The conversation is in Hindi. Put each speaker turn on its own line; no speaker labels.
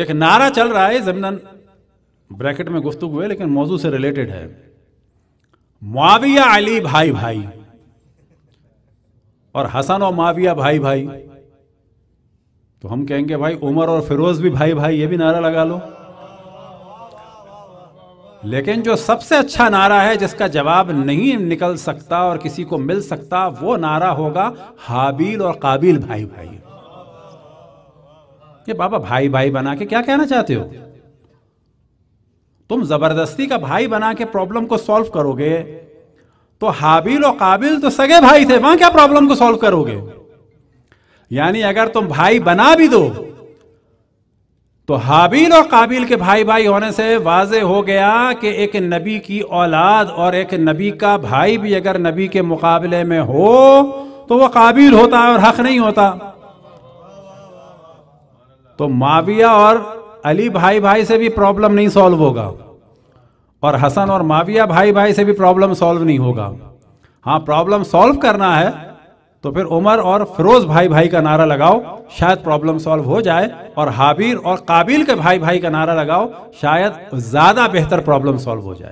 एक नारा चल रहा है जमीन ब्रैकेट में गुफ्तु हुए लेकिन मौजू से रिलेटेड है माविया अली भाई भाई और हसन और माविया भाई भाई तो हम कहेंगे भाई उमर और फिरोज भी भाई भाई ये भी नारा लगा लो लेकिन जो सबसे अच्छा नारा है जिसका जवाब नहीं निकल सकता और किसी को मिल सकता वो नारा होगा हाबील और काबिल भाई भाई ये बाबा भाई भाई बना के क्या कहना चाहते हो तुम जबरदस्ती का भाई बना के प्रॉब्लम को सॉल्व करोगे तो हाबिल और काबिल तो सगे भाई थे वहां क्या प्रॉब्लम को सॉल्व करोगे यानी अगर तुम भाई बना भी दो तो हाबिल और काबिल के भाई भाई होने से वाज हो गया कि एक नबी की औलाद और एक नबी का भाई भी अगर नबी के मुकाबले में हो तो वह काबिल होता है और हक नहीं होता तो माविया और अली भाई भाई से भी प्रॉब्लम नहीं सॉल्व होगा और हसन और माविया भाई भाई से भी प्रॉब्लम सॉल्व नहीं होगा हाँ प्रॉब्लम सॉल्व करना है तो फिर उमर और फिरोज भाई भाई का नारा लगाओ शायद प्रॉब्लम सॉल्व हो जाए और हाबीर और काबिल के भाई भाई का नारा लगाओ शायद ज्यादा बेहतर प्रॉब्लम सॉल्व हो जाए